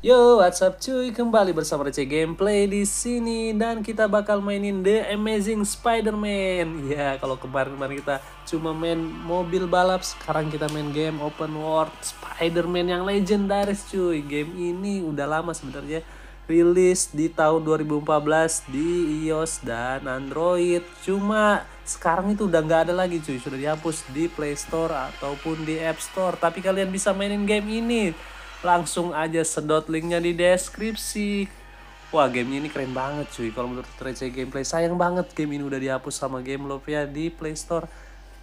Yo, what's up cuy? Kembali bersama Receh Gameplay di sini dan kita bakal mainin The Amazing Spider-Man. Ya, kalau kemarin-kemarin kita cuma main mobil balap, sekarang kita main game open world Spider-Man yang legendaris cuy. Game ini udah lama sebenarnya rilis di tahun 2014 di iOS dan Android. Cuma sekarang itu udah nggak ada lagi cuy, sudah dihapus di Play Store ataupun di App Store. Tapi kalian bisa mainin game ini langsung aja sedot linknya di deskripsi. Wah game ini keren banget cuy. Kalau menurut receh gameplay sayang banget game ini udah dihapus sama Game Love ya di Play Store.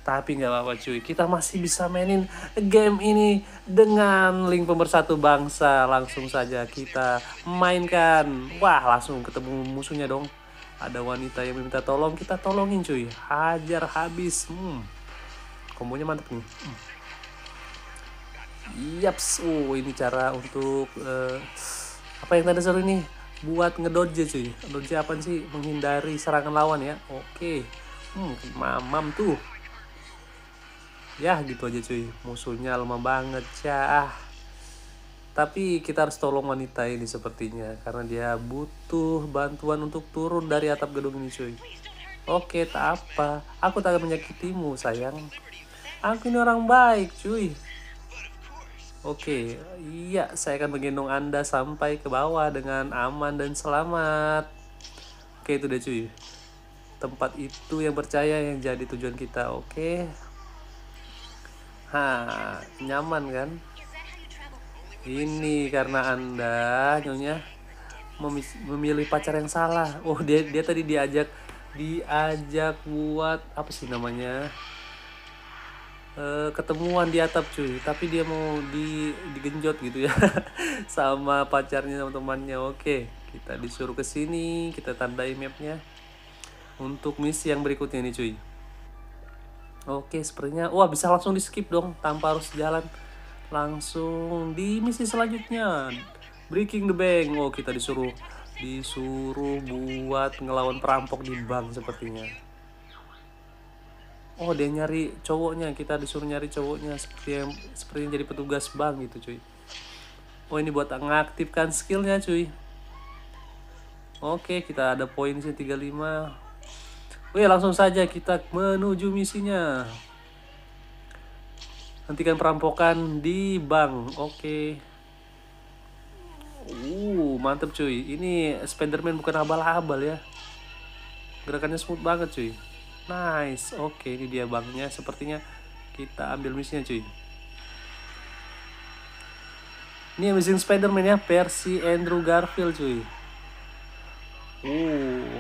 Tapi nggak apa-apa cuy, kita masih bisa mainin game ini dengan link pemersatu bangsa. Langsung saja kita mainkan. Wah langsung ketemu musuhnya dong. Ada wanita yang minta tolong, kita tolongin cuy. Hajar habis. Hmm. Kombonya mantep nih. Hmm. Yaps, uh, ini cara untuk uh, apa yang tadi seru ini buat ngedodge cuy. Dodge apa sih? Menghindari serangan lawan ya. Oke. Hmm, mamam tuh. Ya, gitu aja cuy. Musuhnya lemah banget, cah. Tapi kita harus tolong wanita ini sepertinya karena dia butuh bantuan untuk turun dari atap gedung ini cuy. Oke, tak apa. Aku tak akan menyakitimu, sayang. Aku ini orang baik, cuy. Oke, okay. iya saya akan menggendong Anda sampai ke bawah dengan aman dan selamat. Oke, okay, itu deh cuy. Tempat itu yang percaya yang jadi tujuan kita, oke? Okay? Ha, nyaman kan? Ini karena Anda, nyonya, memilih pacar yang salah. Oh, dia dia tadi diajak diajak buat apa sih namanya? Eh, ketemuan di atap cuy tapi dia mau di digenjot gitu ya sama pacarnya sama temannya oke kita disuruh ke sini kita tandai mapnya untuk misi yang berikutnya nih cuy oke sepertinya wah bisa langsung di skip dong tanpa harus jalan langsung di misi selanjutnya breaking the bank oh kita disuruh disuruh buat ngelawan perampok di bank sepertinya oh dia nyari cowoknya kita disuruh nyari cowoknya seperti yang seperti yang jadi petugas bank gitu cuy oh ini buat ngaktifkan skillnya cuy oke kita ada poin sih 35 Oke langsung saja kita menuju misinya Hentikan perampokan di bank Oke Uh mantep cuy Ini spenderman bukan abal-abal ya Gerakannya smooth banget cuy Nice. Oke, ini dia banknya. Sepertinya kita ambil misinya, cuy. Ini Amazing Spiderman man ya, versi Andrew Garfield, cuy. Uh,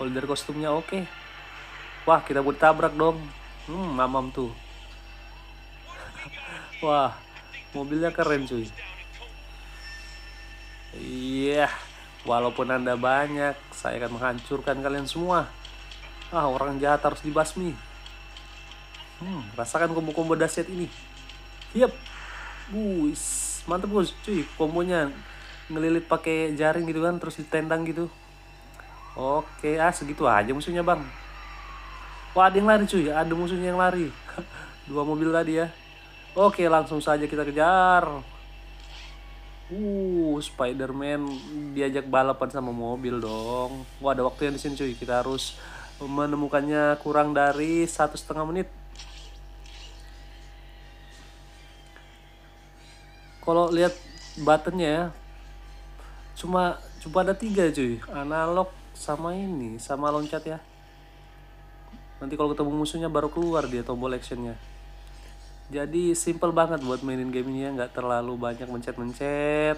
holder kostumnya oke. Okay. Wah, kita buat tabrak dong. Hmm, mamam tuh. Wah, mobilnya keren, cuy. Iya, yeah. walaupun Anda banyak, saya akan menghancurkan kalian semua. Ah, orang jahat harus dibasmi. Hmm, rasakan combo-combo dasyat ini. Yep. Buis, mantep bos, cuy. Kombonya ngelilit pakai jaring gitu kan, terus ditendang gitu. Oke, ah segitu aja musuhnya bang. Wah ada yang lari cuy, ada musuhnya yang lari. Dua mobil tadi ya. Oke, langsung saja kita kejar. Uh, Spider-Man diajak balapan sama mobil dong. Wah, ada waktu yang di sini cuy. Kita harus menemukannya kurang dari satu setengah menit. Kalau lihat buttonnya ya, cuma cuma ada tiga cuy, analog sama ini, sama loncat ya. Nanti kalau ketemu musuhnya baru keluar dia tombol actionnya. Jadi simple banget buat mainin game ini ya, nggak terlalu banyak mencet-mencet.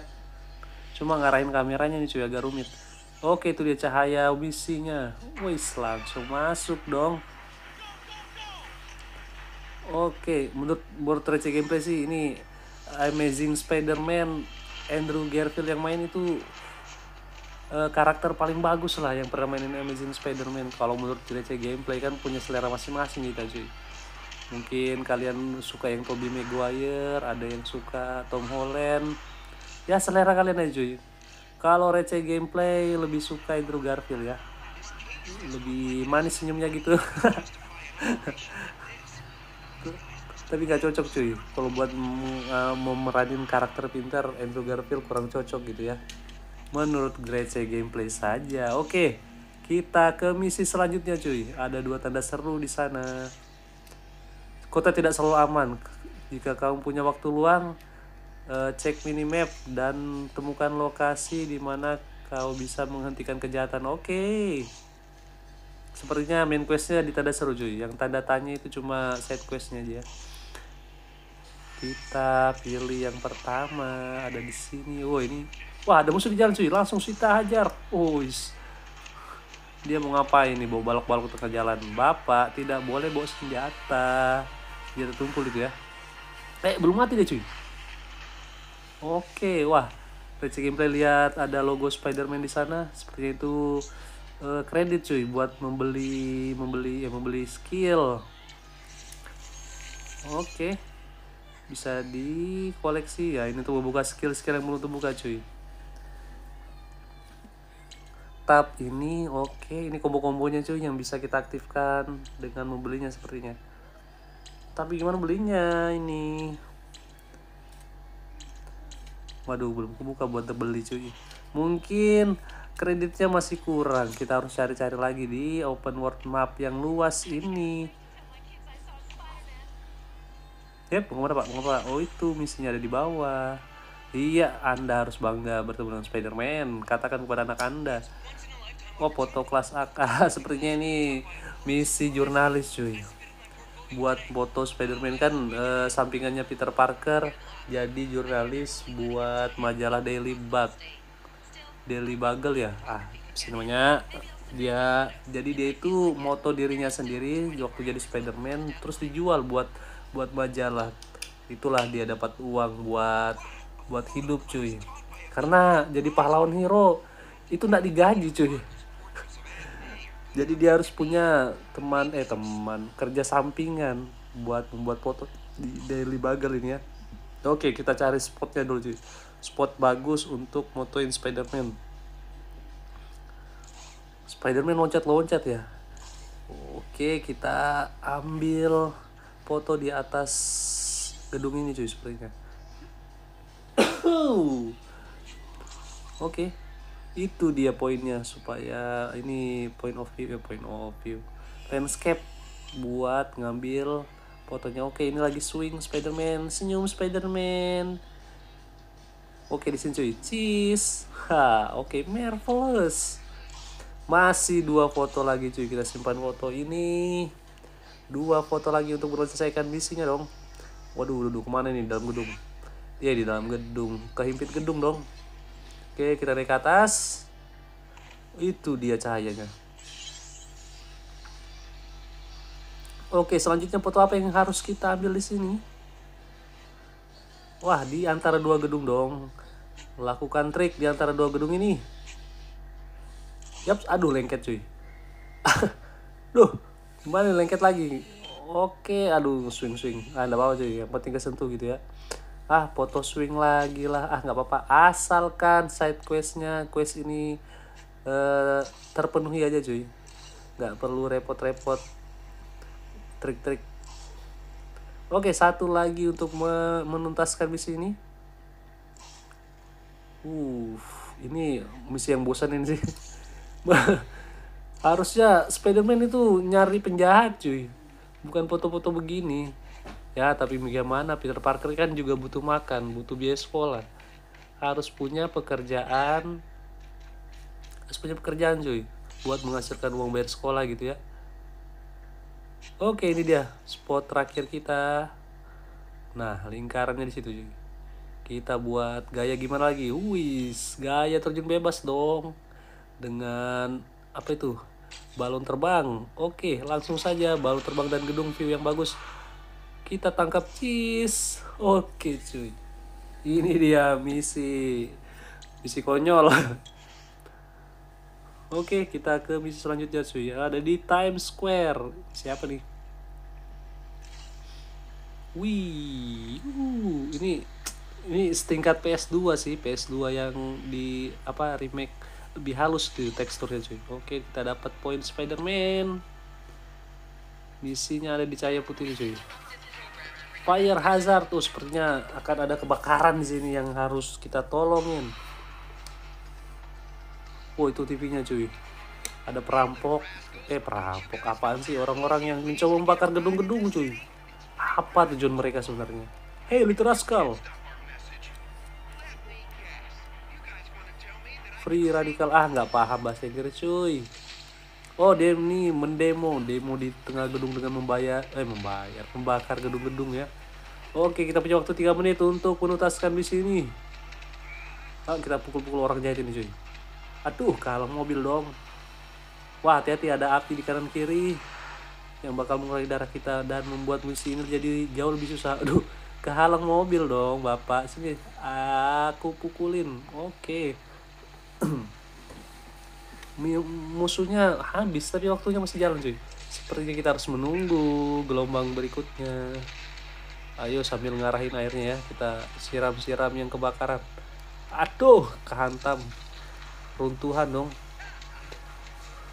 Cuma ngarahin kameranya nih cuy agak rumit. Oke itu dia cahaya misinya. Wih langsung masuk dong. Oke, menurut menurut receh gameplay sih ini Amazing Spider-Man Andrew Garfield yang main itu uh, karakter paling bagus lah yang pernah mainin Amazing Spider-Man. Kalau menurut receh gameplay kan punya selera masing-masing kita cuy. Mungkin kalian suka yang Tobey Maguire, ada yang suka Tom Holland. Ya selera kalian aja cuy kalau receh gameplay lebih suka Andrew Garfield ya lebih manis senyumnya gitu tapi nggak cocok cuy kalau buat uh, memeranin karakter pintar Andrew Garfield kurang cocok gitu ya menurut receh gameplay saja oke kita ke misi selanjutnya cuy ada dua tanda seru di sana kota tidak selalu aman jika kamu punya waktu luang Eh, cek minimap dan temukan lokasi di mana kau bisa menghentikan kejahatan. Oke. Okay. Sepertinya main questnya ditanda seru cuy. Yang tanda tanya itu cuma side questnya aja. Kita pilih yang pertama. Ada di sini. oh, ini. Wah ada musuh di jalan cuy. Langsung kita hajar. Oh, dia mau ngapain nih? Bawa balok-balok ke tengah jalan. Bapak tidak boleh bawa senjata. Dia tertumpul itu ya. Eh belum mati deh cuy. Oke, wah. Receh gameplay lihat ada logo Spiderman di sana. Sepertinya itu eh, kredit cuy buat membeli membeli ya membeli skill. Oke. Bisa dikoleksi ya. Ini tuh buka skill-skill yang belum terbuka cuy. Tab ini oke, ini combo-kombonya cuy yang bisa kita aktifkan dengan membelinya sepertinya. Tapi gimana belinya ini? waduh belum kebuka buat beli cuy mungkin kreditnya masih kurang kita harus cari-cari lagi di open world map yang luas ini ya yep, penggemar pak penggemar oh itu misinya ada di bawah iya anda harus bangga bertemu dengan Spiderman. katakan kepada anak anda oh foto kelas AK sepertinya ini misi jurnalis cuy buat foto Spiderman kan e, sampingannya Peter Parker jadi jurnalis buat majalah Daily Bug Daily Bugle ya ah sinonya dia jadi dia itu moto dirinya sendiri waktu jadi Spiderman terus dijual buat buat majalah itulah dia dapat uang buat buat hidup cuy karena jadi pahlawan hero itu nggak digaji cuy jadi dia harus punya teman eh teman kerja sampingan buat membuat foto di daily bagel ini ya oke kita cari spotnya dulu sih spot bagus untuk motoin Spiderman Spiderman loncat-loncat ya oke kita ambil foto di atas gedung ini cuy sepertinya oke okay itu dia poinnya supaya ini point of view ya point of view landscape buat ngambil fotonya oke ini lagi swing Spiderman senyum Spiderman oke disini cuy cheese ha oke marvelous masih dua foto lagi cuy kita simpan foto ini dua foto lagi untuk menyelesaikan misinya dong waduh duduk kemana nih dalam gedung ya di dalam gedung kehimpit gedung dong Oke, kita naik ke atas. Itu dia cahayanya. Oke, selanjutnya foto apa yang harus kita ambil di sini? Wah, di antara dua gedung dong. Lakukan trik di antara dua gedung ini. Yap, aduh lengket cuy. Duh, gimana lengket lagi. Oke, aduh swing swing. Ah, apa-apa cuy, yang penting kesentuh gitu ya ah foto swing lagi lah ah nggak apa-apa asalkan side questnya quest ini eh, terpenuhi aja cuy nggak perlu repot-repot trik-trik oke satu lagi untuk menuntaskan misi ini uh ini misi yang bosan ini sih harusnya Spiderman itu nyari penjahat cuy bukan foto-foto begini ya tapi bagaimana Peter Parker kan juga butuh makan butuh biaya sekolah harus punya pekerjaan harus punya pekerjaan cuy buat menghasilkan uang bayar sekolah gitu ya oke ini dia spot terakhir kita nah lingkarannya di situ cuy kita buat gaya gimana lagi wis gaya terjun bebas dong dengan apa itu balon terbang oke langsung saja balon terbang dan gedung view yang bagus kita tangkap cheese oke cuy ini dia misi misi konyol Oke, kita ke misi selanjutnya cuy. Ada di Times Square. Siapa nih? Wih, uh, ini ini setingkat PS2 sih, PS2 yang di apa remake lebih halus di teksturnya cuy. Oke, kita dapat poin Spiderman. man Misinya ada di cahaya putih cuy fire hazard tuh sepertinya akan ada kebakaran di sini yang harus kita tolongin. Oh itu TV-nya cuy. Ada perampok. Eh perampok apaan sih orang-orang yang mencoba membakar gedung-gedung cuy. Apa tujuan mereka sebenarnya? Hey Little Rascal. Free radical ah nggak paham bahasa Inggris cuy. Oh dia ini mendemo, demo di tengah gedung dengan membayar, eh membayar, membakar gedung-gedung ya. Oke, kita punya waktu 3 menit untuk menuntaskan di sini. Oh, kita pukul-pukul orang jahit ini, cuy. Aduh, kalau mobil dong. Wah, hati-hati ada api di kanan kiri yang bakal mengurangi darah kita dan membuat misi ini jadi jauh lebih susah. Aduh, kehalang mobil dong, Bapak. Sini aku pukulin. Oke. Musuhnya habis tapi waktunya masih jalan, cuy. Sepertinya kita harus menunggu gelombang berikutnya ayo sambil ngarahin airnya ya kita siram-siram yang kebakaran aduh kehantam runtuhan dong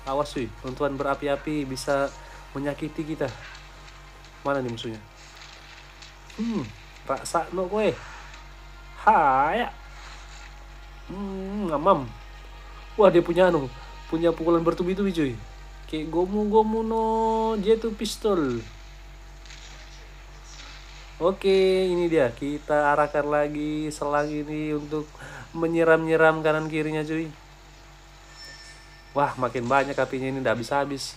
awas sih runtuhan berapi-api bisa menyakiti kita mana nih musuhnya hmm rasa no kue haya hmm ngamam wah dia punya anu punya pukulan bertubi-tubi cuy kayak gomu gomu no dia tuh pistol Oke, ini dia. Kita arahkan lagi selang ini untuk menyiram-nyiram kanan kirinya, cuy. Wah, makin banyak apinya ini tidak habis-habis.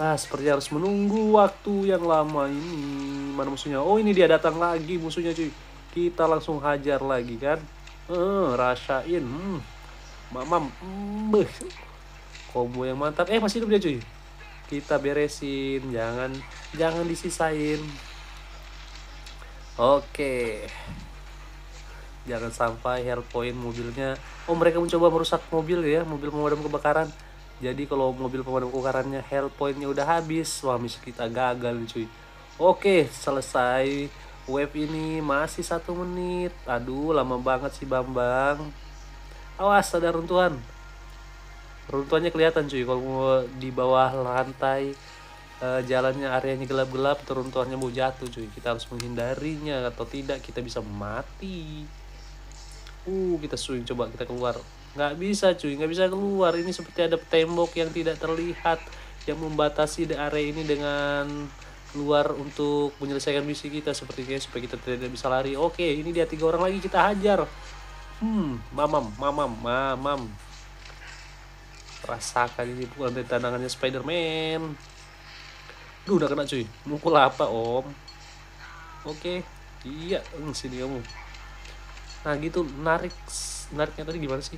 Nah, seperti harus menunggu waktu yang lama ini. Mana musuhnya? Oh, ini dia datang lagi musuhnya, cuy. Kita langsung hajar lagi, kan? Hmm, rasain. Hmm. Mamam. Hmm. Kombo yang mantap. Eh, masih hidup dia, cuy. Kita beresin. Jangan jangan disisain. Oke. Jangan sampai hair point mobilnya. Oh, mereka mencoba merusak mobil ya, mobil pemadam kebakaran. Jadi kalau mobil pemadam kebakarannya hair pointnya udah habis, wah misi kita gagal cuy. Oke, selesai web ini masih satu menit. Aduh, lama banget sih Bambang. Awas ada runtuhan. Runtuhannya kelihatan cuy kalau di bawah lantai uh, jalannya areanya gelap-gelap turun tuannya mau jatuh cuy kita harus menghindarinya atau tidak kita bisa mati uh kita swing coba kita keluar nggak bisa cuy nggak bisa keluar ini seperti ada tembok yang tidak terlihat yang membatasi di area ini dengan luar untuk menyelesaikan misi kita sepertinya supaya kita tidak bisa lari oke ini dia tiga orang lagi kita hajar hmm mamam mamam mamam rasakan ini bukan dari tantangannya Spider-Man Duh, udah kena cuy. Mukul apa, Om? Oke. Iya, sini kamu. Nah, gitu narik nariknya tadi gimana sih?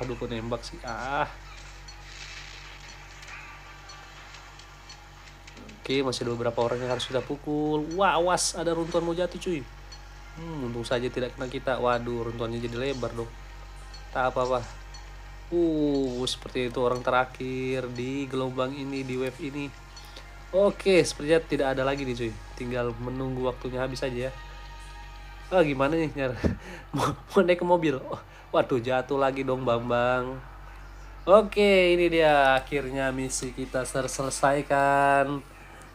Aduh, kok nembak sih. Ah. Oke, masih ada beberapa orang yang harus kita pukul. Wah, awas, ada runtuhan mau jatuh, cuy. Hmm, untung saja tidak kena kita. Waduh, runtuhannya jadi lebar dong. Tak apa-apa. Uh, seperti itu orang terakhir di gelombang ini, di wave ini. Oke, sepertinya tidak ada lagi nih cuy. Tinggal menunggu waktunya habis aja ya. Oh, gimana nih nyar? Mau, naik ke mobil. Oh, waduh, jatuh lagi dong Bambang. Oke, ini dia akhirnya misi kita terselesaikan.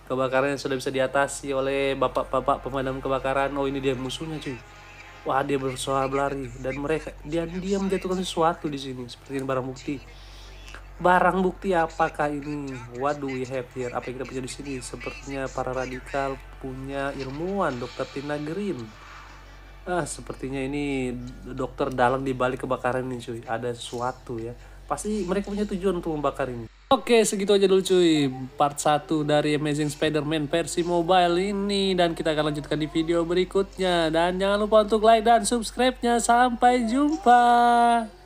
Kebakaran yang sudah bisa diatasi oleh bapak-bapak pemadam kebakaran. Oh, ini dia musuhnya cuy. Wah, dia berusaha berlari dan mereka dia- dia menjatuhkan sesuatu di sini seperti barang bukti barang bukti apakah ini? What do we have here? Apa yang kita punya di sini? Sepertinya para radikal punya ilmuwan, dokter Tina Green. Ah, sepertinya ini dokter dalang di balik kebakaran ini cuy. Ada sesuatu ya. Pasti mereka punya tujuan untuk membakar ini. Oke, segitu aja dulu cuy. Part 1 dari Amazing Spider-Man versi mobile ini. Dan kita akan lanjutkan di video berikutnya. Dan jangan lupa untuk like dan subscribe-nya. Sampai jumpa.